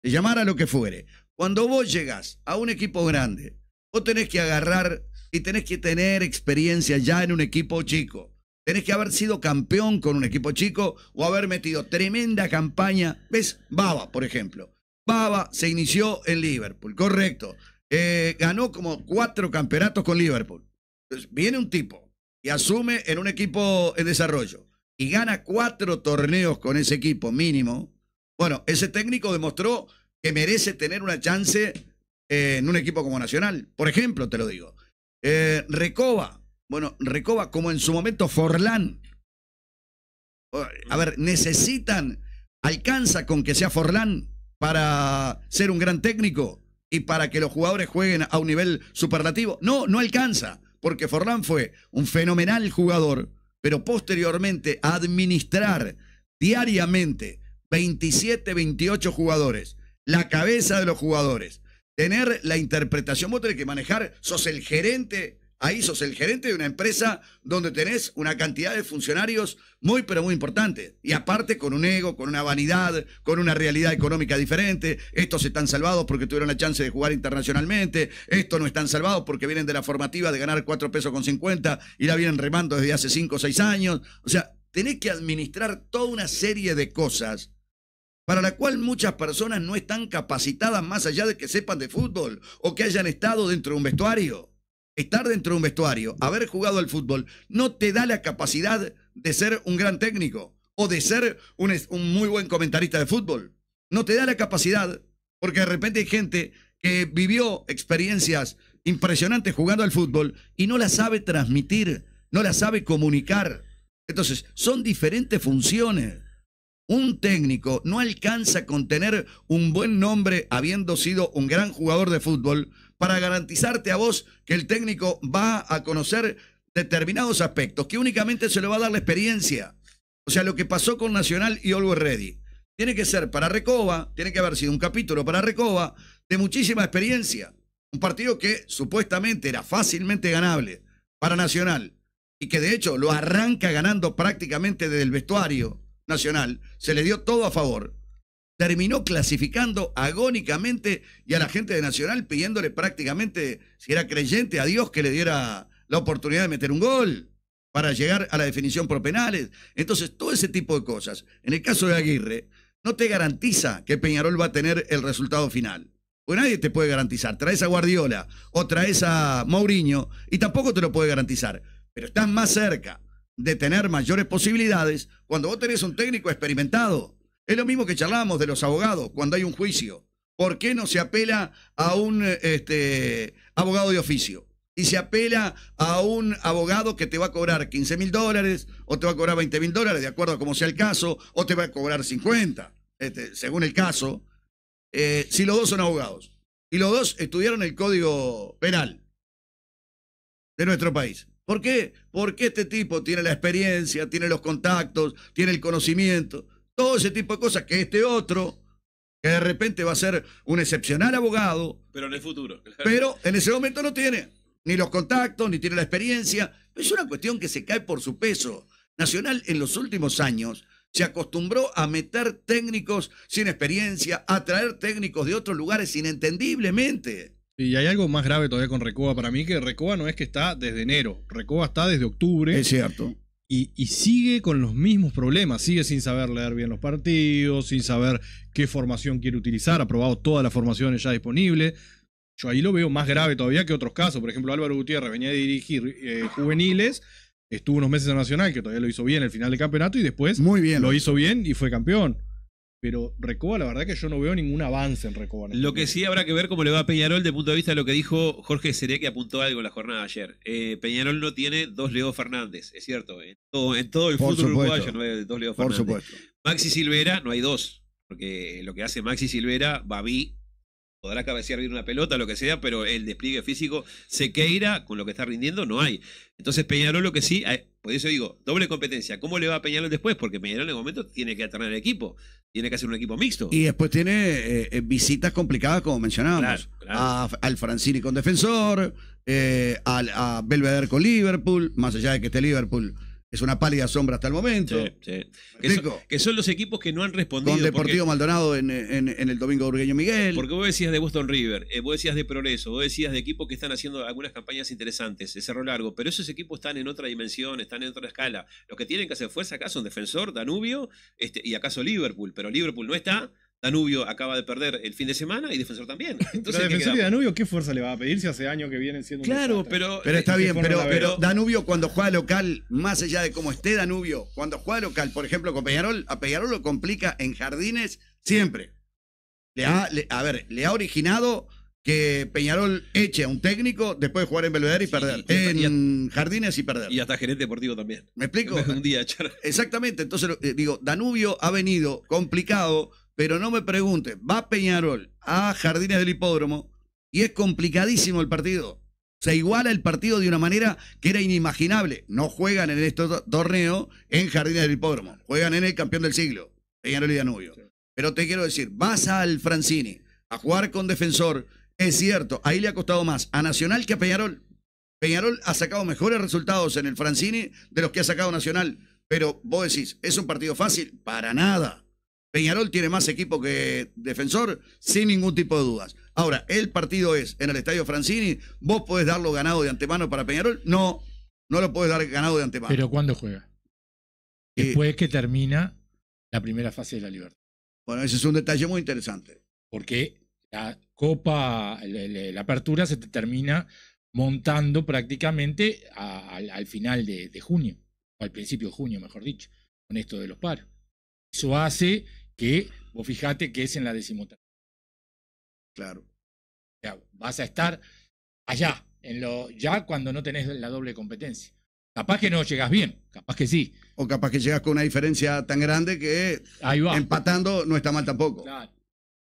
Se llamara lo que fuere. Cuando vos llegas a un equipo grande, vos tenés que agarrar y tenés que tener experiencia ya en un equipo chico. Tenés que haber sido campeón con un equipo chico o haber metido tremenda campaña. ¿Ves? Baba, por ejemplo. Baba se inició en Liverpool, correcto. Eh, ganó como cuatro campeonatos con Liverpool. Entonces, viene un tipo y asume en un equipo en desarrollo y gana cuatro torneos con ese equipo mínimo, bueno, ese técnico demostró que merece tener una chance eh, en un equipo como Nacional. Por ejemplo, te lo digo. Eh, Recoba, bueno, Recoba como en su momento Forlán. A ver, necesitan, alcanza con que sea Forlán para ser un gran técnico y para que los jugadores jueguen a un nivel superlativo. No, no alcanza porque Forlán fue un fenomenal jugador, pero posteriormente administrar diariamente 27, 28 jugadores, la cabeza de los jugadores, tener la interpretación, vos tenés que manejar, sos el gerente Ahí sos el gerente de una empresa donde tenés una cantidad de funcionarios muy, pero muy importante. Y aparte con un ego, con una vanidad, con una realidad económica diferente. Estos están salvados porque tuvieron la chance de jugar internacionalmente. Estos no están salvados porque vienen de la formativa de ganar 4 pesos con 50 y la vienen remando desde hace 5 o 6 años. O sea, tenés que administrar toda una serie de cosas para la cual muchas personas no están capacitadas más allá de que sepan de fútbol o que hayan estado dentro de un vestuario estar dentro de un vestuario, haber jugado al fútbol, no te da la capacidad de ser un gran técnico o de ser un, muy buen comentarista de fútbol. No te da la capacidad, porque de repente hay gente que vivió experiencias impresionantes jugando al fútbol y no la sabe transmitir, no la sabe comunicar. Entonces, son diferentes funciones. Un técnico no alcanza con tener un buen nombre habiendo sido un gran jugador de fútbol para garantizarte a vos que el técnico va a conocer determinados aspectos, que únicamente se le va a dar la experiencia. O sea, lo que pasó con Nacional y Olverredi. Ready. Tiene que ser para Recoba, tiene que haber sido un capítulo para Recoba de muchísima experiencia. Un partido que supuestamente era fácilmente ganable para Nacional y que de hecho lo arranca ganando prácticamente desde el vestuario nacional, se le dio todo a favor terminó clasificando agónicamente y a la gente de Nacional pidiéndole prácticamente, si era creyente, a Dios que le diera la oportunidad de meter un gol para llegar a la definición por penales. Entonces, todo ese tipo de cosas. En el caso de Aguirre, no te garantiza que Peñarol va a tener el resultado final. Pues nadie te puede garantizar. Traes a Guardiola o traes a Mourinho y tampoco te lo puede garantizar. Pero estás más cerca de tener mayores posibilidades cuando vos tenés un técnico experimentado es lo mismo que charlábamos de los abogados cuando hay un juicio. ¿Por qué no se apela a un este, abogado de oficio? Y se apela a un abogado que te va a cobrar 15 mil dólares o te va a cobrar 20 mil dólares, de acuerdo a cómo sea el caso, o te va a cobrar 50, este, según el caso, eh, si los dos son abogados. Y los dos estudiaron el código penal de nuestro país. ¿Por qué? Porque este tipo tiene la experiencia, tiene los contactos, tiene el conocimiento todo ese tipo de cosas que este otro, que de repente va a ser un excepcional abogado. Pero en el futuro. Pero en ese momento no tiene ni los contactos, ni tiene la experiencia. Es una cuestión que se cae por su peso. Nacional en los últimos años se acostumbró a meter técnicos sin experiencia, a traer técnicos de otros lugares inentendiblemente. Y hay algo más grave todavía con Recoba para mí, que Recoba no es que está desde enero, Recoba está desde octubre. Es cierto. Y, sigue con los mismos problemas, sigue sin saber leer bien los partidos, sin saber qué formación quiere utilizar, ha probado todas las formaciones ya disponibles. Yo ahí lo veo más grave todavía que otros casos. Por ejemplo, Álvaro Gutiérrez venía a dirigir eh, juveniles, estuvo unos meses en Nacional, que todavía lo hizo bien el final del campeonato, y después Muy bien. lo hizo bien y fue campeón. Pero Recoba, la verdad que yo no veo ningún avance en Recoba. Este lo que sí habrá que ver cómo le va a Peñarol de punto de vista de lo que dijo Jorge Seré, que apuntó algo en la jornada de ayer. Eh, Peñarol no tiene dos Leo Fernández, es cierto. En todo, el fútbol uruguayo no hay dos Leo Fernández. Maxi Silvera no hay dos, porque lo que hace Maxi Silvera, Babi podrá cabecear bien una pelota, lo que sea, pero el despliegue físico se queira con lo que está rindiendo, no hay. Entonces Peñarol lo que sí, eh, por eso digo, doble competencia. ¿Cómo le va a Peñarol después? Porque Peñarol en el momento tiene que alternar el equipo, tiene que hacer un equipo mixto. Y después tiene eh, eh, visitas complicadas, como mencionábamos, al Francini con Defensor, a Belvedere con Liverpool, más allá de que esté Liverpool es una pálida sombra hasta el momento. Sí, sí. Que, son, los equipos que no han respondido. Con Deportivo Maldonado en, el domingo Urgueño Miguel. Porque vos decías de Boston River, eh, vos decías de Progreso, vos decías de equipos que están haciendo algunas campañas interesantes, de Cerro Largo, pero esos equipos están en otra dimensión, están en otra escala. Los que tienen que hacer fuerza acá son Defensor, Danubio este, y acaso Liverpool, pero Liverpool no está, Danubio acaba de perder el fin de semana y Defensor también. *laughs* Entonces, Defensor y Danubio, ¿qué fuerza le va a pedir si hace años que vienen siendo Claro, un pero. Pero eh, está bien, pero, pero, Danubio cuando juega local, más allá de cómo esté Danubio, cuando juega local, por ejemplo, con Peñarol, a Peñarol lo complica en jardines siempre. Le a ver, le ha originado que Peñarol eche a un técnico después de jugar en Belvedere y perder. en Jardines y perder. Y hasta gerente deportivo también. ¿Me explico? *laughs* un día Exactamente. Entonces, eh, digo, Danubio ha venido complicado pero no me pregunte, va Peñarol a Jardines del Hipódromo y es complicadísimo el partido. Se iguala el partido de una manera que era inimaginable. No juegan en este torneo en Jardines del Hipódromo, juegan en el campeón del siglo, Peñarol y Danubio. Pero te quiero decir, vas al Francini a jugar con defensor, es cierto, ahí le ha costado más a Nacional que a Peñarol. Peñarol ha sacado mejores resultados en el Francini de los que ha sacado Nacional. Pero vos decís, ¿es un partido fácil? Para nada. Peñarol tiene más equipo que defensor, sin ningún tipo de dudas. Ahora, el partido es en el Estadio Francini, ¿vos podés darlo ganado de antemano para Peñarol? No, no lo podés dar ganado de antemano. Pero ¿cuándo juega? Después que termina la primera fase de la libertad. Bueno, ese es un detalle muy interesante. Porque la Copa, la, apertura se termina montando prácticamente al, final de, de junio, o al principio de junio, mejor dicho, con esto de los paros. Eso hace que vos fijate que es en la decimotercera. Claro. O vas a estar allá, en lo, ya cuando no tenés la doble competencia. Capaz que no llegas bien, capaz que sí. O capaz que llegas con una diferencia tan grande que Ahí va. empatando no está mal tampoco. Claro.